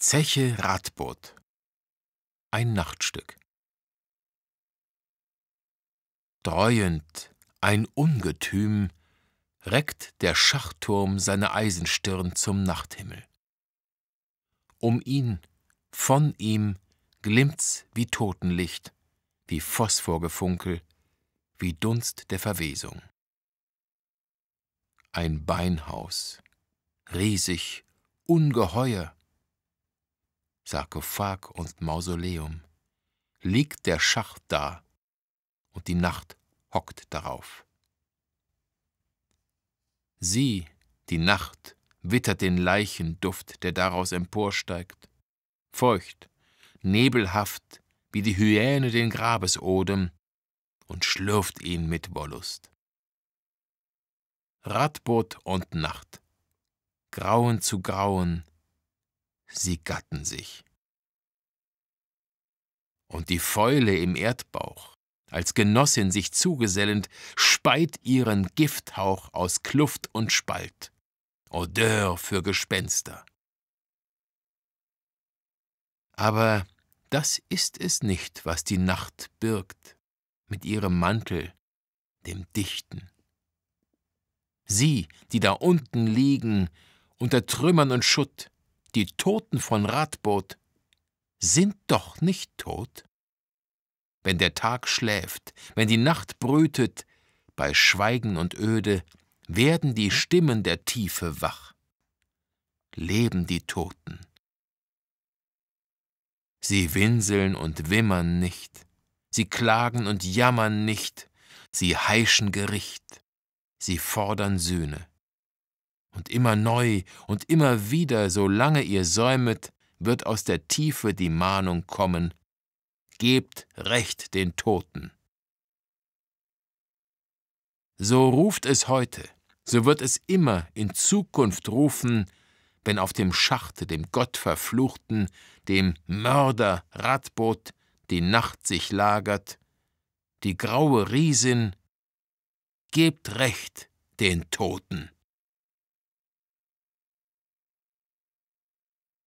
Zeche Radbot Ein Nachtstück Dreuend, ein Ungetüm, reckt der Schachturm seine Eisenstirn zum Nachthimmel. Um ihn, von ihm, glimmt's wie Totenlicht, wie Phosphorgefunkel, wie Dunst der Verwesung. Ein Beinhaus, riesig, ungeheuer, Sarkophag und Mausoleum, liegt der Schacht da, und die Nacht hockt darauf. Sie, die Nacht, wittert den Leichenduft, der daraus emporsteigt, feucht, nebelhaft, wie die Hyäne den Grabesodem, und schlürft ihn mit Wollust. Radboot und Nacht, Grauen zu Grauen, sie gatten sich. Und die Fäule im Erdbauch, als Genossin sich zugesellend, speit ihren Gifthauch aus Kluft und Spalt. Odeur für Gespenster. Aber das ist es nicht, was die Nacht birgt, mit ihrem Mantel, dem Dichten. Sie, die da unten liegen, unter Trümmern und Schutt, die Toten von Radbot sind doch nicht tot? Wenn der Tag schläft, wenn die Nacht brütet, bei Schweigen und Öde werden die Stimmen der Tiefe wach. Leben die Toten. Sie winseln und wimmern nicht, sie klagen und jammern nicht, sie heischen Gericht, sie fordern Sühne und immer neu und immer wieder, solange ihr säumet, wird aus der Tiefe die Mahnung kommen, Gebt Recht den Toten. So ruft es heute, so wird es immer in Zukunft rufen, wenn auf dem Schachte dem Gottverfluchten, dem Mörder Radbot die Nacht sich lagert, die graue Riesin, gebt Recht den Toten.